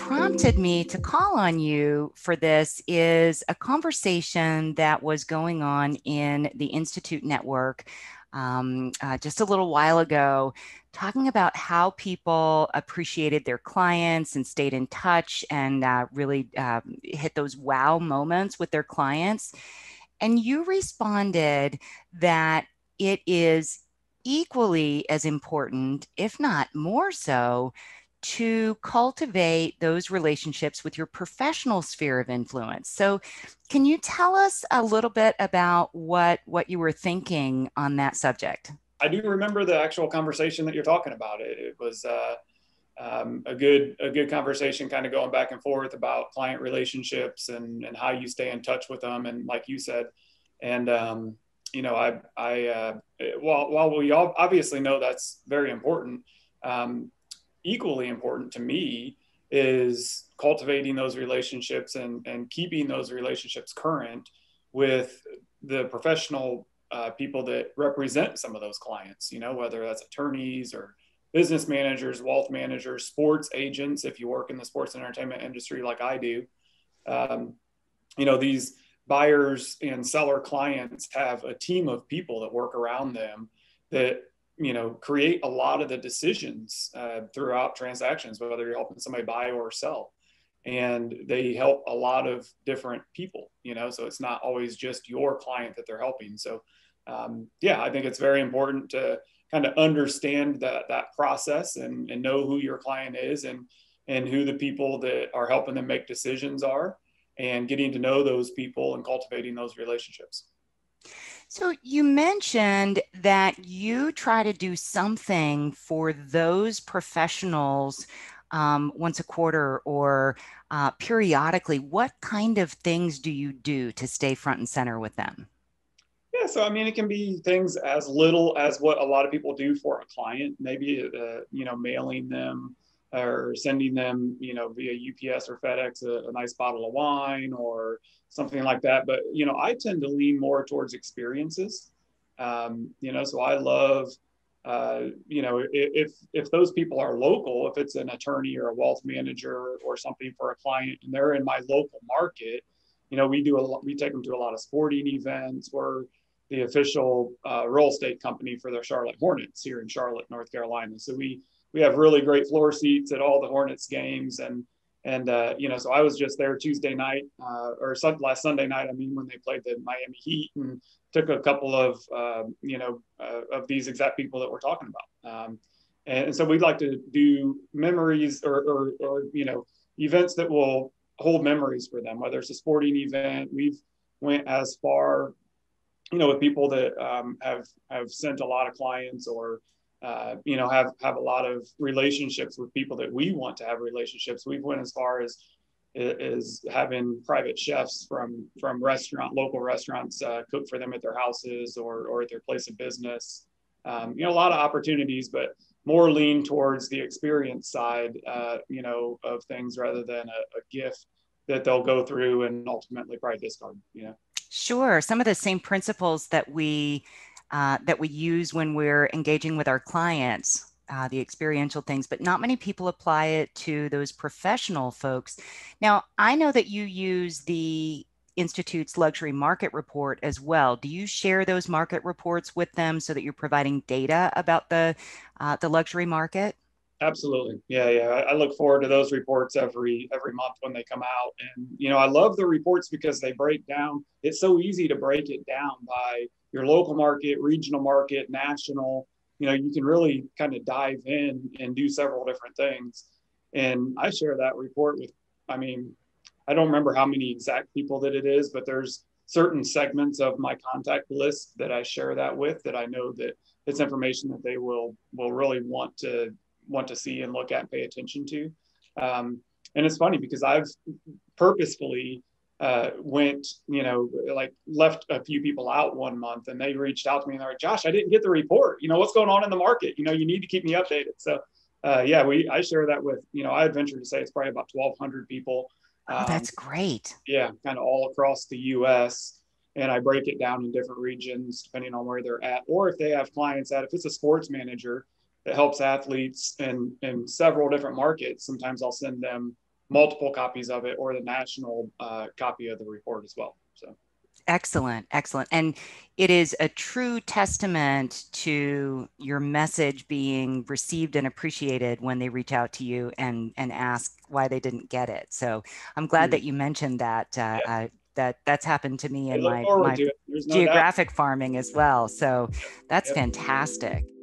prompted me to call on you for this is a conversation that was going on in the Institute Network um, uh, just a little while ago, talking about how people appreciated their clients and stayed in touch and uh, really um, hit those wow moments with their clients. And you responded that it is equally as important, if not more so, to cultivate those relationships with your professional sphere of influence. So, can you tell us a little bit about what what you were thinking on that subject? I do remember the actual conversation that you're talking about. It, it was uh, um, a good a good conversation, kind of going back and forth about client relationships and and how you stay in touch with them, and like you said, and um, you know, I I uh, while while we all obviously know that's very important. Um, equally important to me is cultivating those relationships and, and keeping those relationships current with the professional uh, people that represent some of those clients, you know, whether that's attorneys or business managers, wealth managers, sports agents, if you work in the sports and entertainment industry like I do. Um, you know, these buyers and seller clients have a team of people that work around them that you know create a lot of the decisions uh, throughout transactions whether you're helping somebody buy or sell and they help a lot of different people you know so it's not always just your client that they're helping so um, yeah i think it's very important to kind of understand that that process and, and know who your client is and and who the people that are helping them make decisions are and getting to know those people and cultivating those relationships so you mentioned that you try to do something for those professionals um, once a quarter or uh, periodically. What kind of things do you do to stay front and center with them? Yeah, so I mean, it can be things as little as what a lot of people do for a client. Maybe uh, you know, mailing them or sending them, you know, via UPS or FedEx a, a, nice bottle of wine or something like that. But you know, I tend to lean more towards experiences. Um, you know, so I love, uh, you know, if if those people are local, if it's an attorney or a wealth manager or something for a client, and they're in my local market, you know, we do a lot, we take them to a lot of sporting events. We're the official uh, real estate company for the Charlotte Hornets here in Charlotte, North Carolina. So we we have really great floor seats at all the Hornets games, and and uh, you know, so I was just there Tuesday night uh, or last Sunday night. I mean, when they played the Miami Heat, and took a couple of uh, you know uh, of these exact people that we're talking about. Um, and, and, so we'd like to do memories or, or, or you know events that will hold memories for them, whether it's a sporting event. We've went as far, you know, with people that um, have have sent a lot of clients or uh, you know have have a lot of relationships with people that we want to have relationships we've went as far as is having private chefs from from restaurant local restaurants uh, cook for them at their houses or or at their place of business um, you know a lot of opportunities but more lean towards the experience side uh, you know of things rather than a, a gift that they'll go through and ultimately probably discard you know Sure. Some of the same principles that we uh, that we use when we're engaging with our clients, uh, the experiential things, but not many people apply it to those professional folks. Now, I know that you use the Institute's luxury market report as well. Do you share those market reports with them so that you're providing data about the uh, the luxury market? Absolutely, yeah, yeah. I look forward to those reports every every month when they come out, and you know I love the reports because they break down. It's so easy to break it down by your local market, regional market, national, you know, you can really kind of dive in and do several different things. And I share that report with, I mean, I don't remember how many exact people that it is, but there's certain segments of my contact list that I share that with that I know that it's information that they will will really want to want to see and look at and pay attention to. Um, and it's funny because I've purposefully uh, went, you know, like left a few people out one month and they reached out to me and they're like, Josh, I didn't get the report. You know, what's going on in the market? You know, you need to keep me updated. So, uh, yeah, we, I share that with, you know, I venture to say it's probably about 1,200 people. oh, that's um, great. Yeah, kind of all across the US. And I break it down in different regions depending on where they're at or if they have clients at. If it's a sports manager that helps athletes in, in several different markets, sometimes I'll send them multiple copies of it or the national uh, copy of the report as well. So excellent, excellent. And it is a true testament to your message being received and appreciated when they reach out to you and, and ask why they didn't get it. So I'm glad mm-hmm. that you mentioned that. Uh, yeah. uh, that that's happened to me in my, my no geographic doubt. farming as well. So that's yep. fantastic.